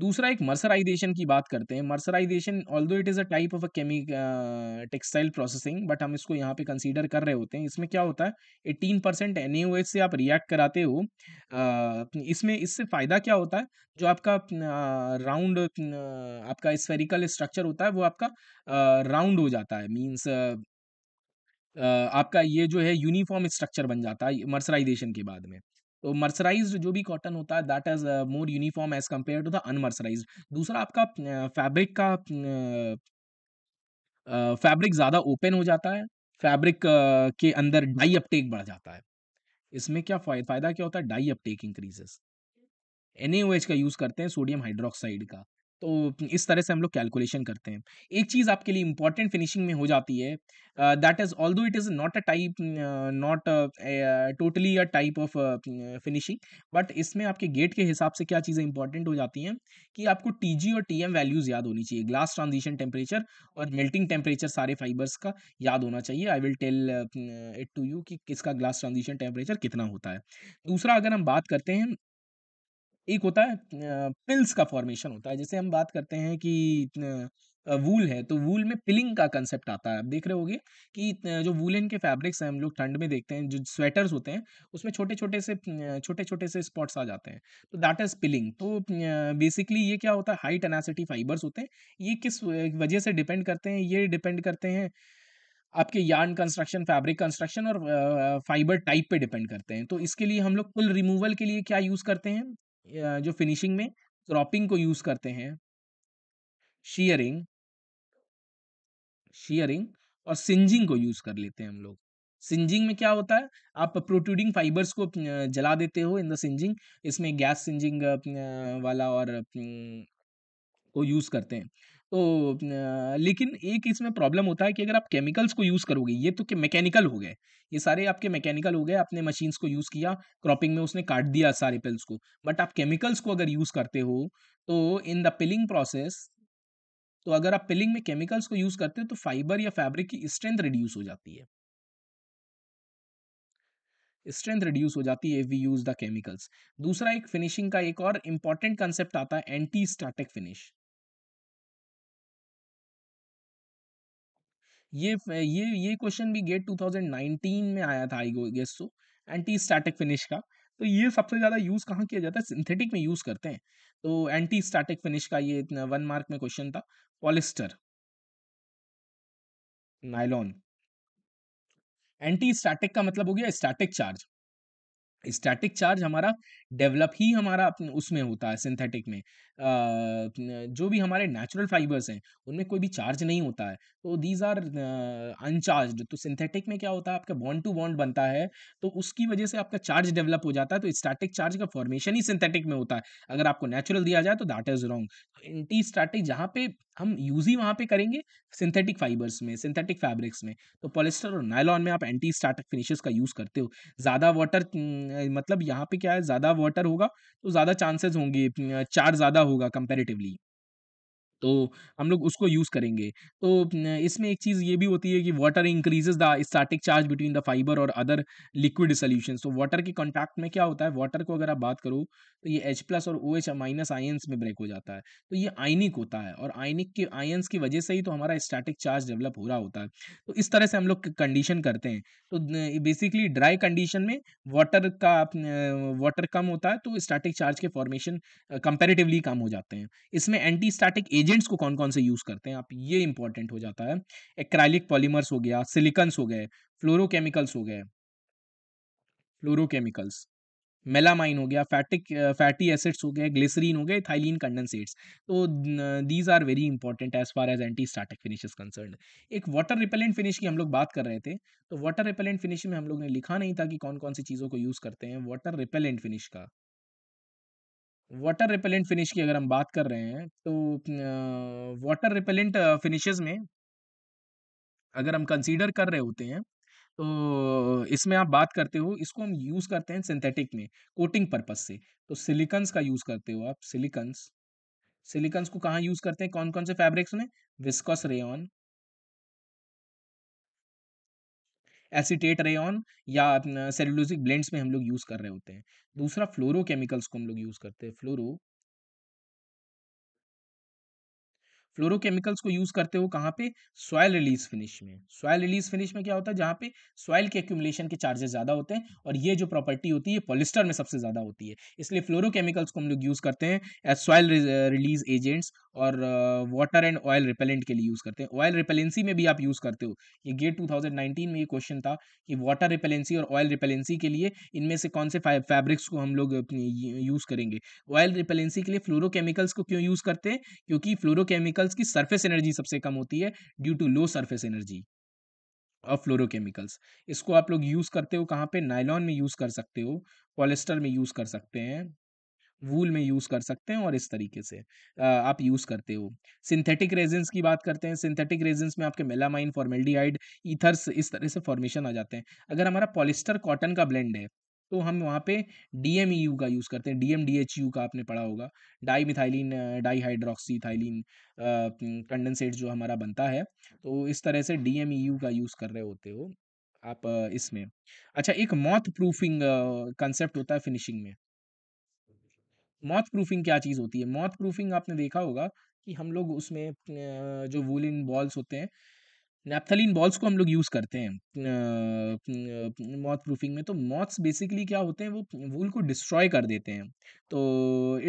दूसरा एक मर्सराइजेशन की बात करते हैं mercerization although it is a type of a केमी टेक्सटाइल प्रोसेसिंग बट हम इसको यहाँ पे कंसीडर कर रहे होते हैं इसमें क्या होता है एटीन परसेंट एन से आप रिएक्ट कराते हो uh, इसमें इससे फ़ायदा क्या होता है जो आपका राउंड uh, uh, आपका स्फेरिकल स्ट्रक्चर होता है वो आपका राउंड हो जाता है मीन्स आपका ये जो है यूनिफॉर्म स्ट्रक्चर बन जाता है मर्सराइजेशन के बाद में तो मर्सराइज जो भी कॉटन होता है that is more uniform as compare to the unmercerized दूसरा आपका फैब्रिक का फैब्रिक ज़्यादा ओपन हो जाता है फैब्रिक के अंदर डाई अपटेक बढ़ जाता है इसमें क्या फायदा क्या होता है डाई अपटेक इंक्रीजेस एन का यूज़ करते हैं सोडियम हाइड्रोक्साइड का तो इस तरह से हम लोग कैलकुलेशन करते हैं एक चीज़ आपके लिए इंपॉर्टेंट फिनिशिंग में हो जाती है that is although it is not a type not totally a type of finishing but इसमें आपके गेट के हिसाब से क्या चीज़ें इंपॉर्टेंट हो जाती हैं कि आपको टी और टी वैल्यूज़ याद होनी चाहिए ग्लास ट्रांजिशन टेम्परेचर और मेल्टिंग टेम्परेचर सारे फाइबर्स का याद होना चाहिए I will tell it to you कि किसका ग्लास ट्रांजिशन टेम्परेचर कितना होता है दूसरा अगर हम बात करते हैं एक होता है पिल्स का फॉर्मेशन होता है जैसे हम बात करते हैं कि वूल है तो वूल में पिलिंग का कंसेप्ट आता है आप देख रहे होगे कि जो वूलन के फैब्रिक्स हैं हम लोग ठंड में देखते हैं जो स्वेटर्स होते हैं उसमें छोटे छोटे से छोटे छोटे से स्पॉट्स आ जाते हैं तो दैट इज पिलिंग तो बेसिकली ये क्या होता है हाई टेनासिटी फाइबर्स होते हैं ये किस वजह से डिपेंड करते हैं ये डिपेंड करते हैं आपके यार्न कंस्ट्रक्शन फैब्रिक कंस्ट्रक्शन और फाइबर टाइप पे डिपेंड करते हैं तो इसके लिए हम लोग पुल रिमूवल के लिए क्या यूज़ करते हैं जो फिनिशिंग में क्रॉपिंग को यूज़ करते हैं शीयरिंग शीयरिंग और सिंजिंग को यूज़ कर लेते हैं हम लोग सिंजिंग में क्या होता है आप प्रोट्यूडिंग फाइबर्स को जला देते हो इन द सिंजिंग इसमें गैस सिंजिंग वाला और को यूज़ करते हैं तो लेकिन एक इसमें प्रॉब्लम होता है कि अगर आप केमिकल्स को यूज़ करोगे ये तो मैकेनिकल हो गए ये सारे आपके मैकेनिकल हो गए आपने मशीन्स को यूज़ किया क्रॉपिंग में उसने काट दिया सारे पिल्स को बट आप केमिकल्स को अगर यूज़ करते हो तो इन द पिलिंग प्रोसेस तो अगर आप पिलिंग में केमिकल्स को यूज़ करते हो तो फाइबर या फैब्रिक की स्ट्रेंथ रिड्यूस हो जाती है स्ट्रेंथ रिड्यूस हो जाती है वी यूज़ द केमिकल्स दूसरा एक फिनिशिंग का एक और इंपॉर्टेंट कंसेप्ट आता है एंटी स्टैटिक फिनिश ये ये ये क्वेश्चन भी गेट 2019 में आया था I guess so anti static finish का तो ये सबसे ज़्यादा यूज़ कहाँ किया जाता है सिंथेटिक में यूज़ करते हैं तो एंटी स्टैटिक फिनिश का ये वन मार्क में क्वेश्चन था पॉलिस्टर नाइलॉन एंटी स्टैटिक का मतलब हो गया स्टैटिक चार्ज स्टैटिक चार्ज हमारा डेवलप ही हमारा उसमें होता है सिंथेटिक में जो भी हमारे नेचुरल फाइबर्स हैं उनमें कोई भी चार्ज नहीं होता है तो दीज आर अनचार्ज तो सिंथेटिक में क्या होता है आपका बॉन्ड टू बॉन्ड बनता है तो उसकी वजह से आपका चार्ज डेवलप हो जाता है तो स्टैटिक चार्ज का फॉर्मेशन ही सिंथेटिक में होता है अगर आपको नेचुरल दिया जाए तो that is wrong anti static जहाँ पे हम यूज ही वहां पे करेंगे सिंथेटिक फाइबर्स में सिंथेटिक फैब्रिक्स में तो पॉलिस्टर और नायलॉन में आप एंटी स्टार्टअप फिनिशेस का यूज़ करते हो ज़्यादा वाटर मतलब यहाँ पे क्या है ज़्यादा वाटर होगा तो ज़्यादा चांसेस होंगे चार ज़्यादा होगा कंपेरेटिवली तो हम लोग उसको यूज़ करेंगे तो इसमें एक चीज़ ये भी होती है कि water increases the static charge between the fibre और अदर लिक्विड सोल्यूशन तो वाटर के कॉन्टैक्ट में क्या होता है वाटर को अगर आप बात करो तो ये एच प्लस और ओ एच माइनस आयंस में ब्रेक हो जाता है तो ये आयनिक होता है और आयनिक के आयंस की वजह से ही तो हमारा स्टैटिक चार्ज डेवलप हो रहा होता है तो इस तरह से हम लोग कंडीशन करते हैं तो बेसिकली ड्राई कंडीशन में वाटर का वाटर कम होता है तो स्टैटिक चार्ज के फॉर्मेशन कंपेरेटिवली कम हो जाते हैं इसमें एंटी स्टैटिक एजेंट एजेंट्स को कौन कौन से यूज करते हैं आप ये इंपॉर्टेंट हो जाता है एक्राइलिक पॉलीमर्स हो गया सिलिकन्स हो गए फ्लोरोकेमिकल्स हो गए फ्लोरोकेमिकल्स मेलामाइन हो गया फैटिक फैटी एसिड्स हो गए ग्लिसरीन हो गए थाइलिन कंडेंसेट्स तो these are very important as far as anti static finish is concern एक वाटर रिपेलेंट फिनिश की हम लोग बात कर रहे थे तो वाटर रिपेलेंट फिनिश में हम लोग ने लिखा नहीं था कि कौन कौन सी चीज़ों को यूज़ करते हैं वाटर रिपेलेंट फिनिश का वाटर रिपेलेंट फिनिश की अगर हम बात कर रहे हैं तो वाटर रिपेलेंट फिनिशेस में अगर हम कंसीडर कर रहे होते हैं तो इसमें आप बात करते हो इसको हम यूज़ करते हैं सिंथेटिक में कोटिंग पर्पज से तो सिलिकन्स का यूज़ करते हो आप सिलिकन्स सिलिकन्स को कहाँ यूज़ करते हैं कौन कौन से फैब्रिक्स में विस्कस रेन एसिटेट रेन या सेलुलोजिक ब्लेंड्स में हम लोग यूज़ कर रहे होते हैं दूसरा फ्लोरो केमिकल्स को हम लोग यूज़ करते हैं फ्लोरो फ्लोरोकेमिकल्स को यूज करते हो कहाँ पे सॉयल रिलीज फिनिश में सॉयल रिलीज फिनिश में क्या होता है जहाँ पे सॉयल के एक्यूमुलेशन के चार्जेस ज्यादा होते हैं और ये जो प्रॉपर्टी होती है पॉलिस्टर में सबसे ज्यादा होती है इसलिए फ्लोरोकेमिकल्स को हम लोग यूज करते हैं एज सॉयल रिलीज एजेंट्स और वाटर एंड ऑयल रिपेलेंट के लिए यूज करते हैं ऑयल रिपेलेंसी में भी आप यूज करते हो ये गेट टू में ये क्वेश्चन था कि वाटर रिपेलेंसी और ऑयल रिपेलेंसी के लिए इनमें से कौन से फैब्रिक्स को हम लोग यूज करेंगे ऑयल रिपेलेंसी के लिए फ्लोरोकेमिकल्स को क्यों यूज करते हैं क्योंकि फ्लोरोकेमिकल केमिकल्स की सरफेस एनर्जी सबसे कम होती है due to low surface energy of fluorochemicals इसको आप लोग यूज़ करते हो कहाँ पे नायलॉन में यूज़ कर सकते हो पॉलिस्टर में यूज़ कर सकते हैं वूल में यूज़ कर सकते हैं और इस तरीके से आप यूज़ करते हो सिंथेटिक रेजेंस की बात करते हैं सिंथेटिक रेजेंस में आपके मेलामाइन फॉर्मेल्डिहाइड ईथर्स इस तरह से फॉर्मेशन आ जाते हैं अगर हमारा पॉलिस्टर कॉटन का ब्लेंड है तो हम वहाँ पे डीएमयू e का यूज़ करते हैं डीएम डीएचयू का आपने पढ़ा होगा di methylene di hydroxy ethylene condensate जो हमारा बनता है तो इस तरह से यू e का यूज़ कर रहे होते हो आप इसमें अच्छा एक मॉथ प्रूफिंग कंसेप्ट होता है फिनिशिंग में मॉथ प्रूफिंग क्या चीज़ होती है मॉथ प्रूफिंग आपने देखा होगा कि हम लोग उसमें जो वूलिन बॉल्स होते हैं नेपथलिन बॉल्स को हम लोग यूज़ करते हैं मॉथ प्रूफिंग में तो मॉथ्स बेसिकली क्या होते हैं वो वूल को डिस्ट्रॉय कर देते हैं तो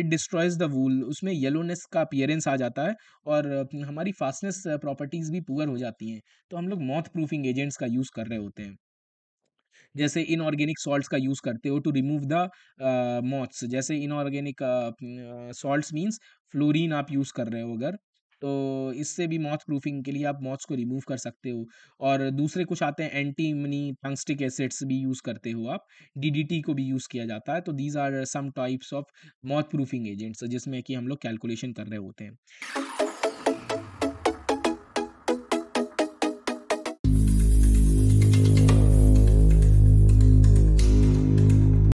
इट डिस्ट्रॉयज़ द वूल उसमें येलोनेस का अपियरेंस आ जाता है और हमारी फास्टनेस प्रॉपर्टीज़ भी पुअर हो जाती हैं तो हम लोग मॉथ प्रूफिंग एजेंट्स का यूज़ कर रहे होते हैं जैसे इनऑर्गेनिक सॉल्ट्स का यूज़ करते हो टू रिमूव द मॉथ्स जैसे इनऑर्गेनिक सॉल्ट्स मीन्स फ्लोरिन आप यूज़ कर रहे हो अगर तो इससे भी मॉथ प्रूफिंग के लिए आप मॉथ्स को रिमूव कर सकते हो और दूसरे कुछ आते हैं एंटी मनी टंगस्टिक एसिड्स भी यूज़ करते हो आप डी को भी यूज़ किया जाता है तो these are some types of moth proofing agents जिसमें कि हम लोग कैलकुलेशन कर रहे होते हैं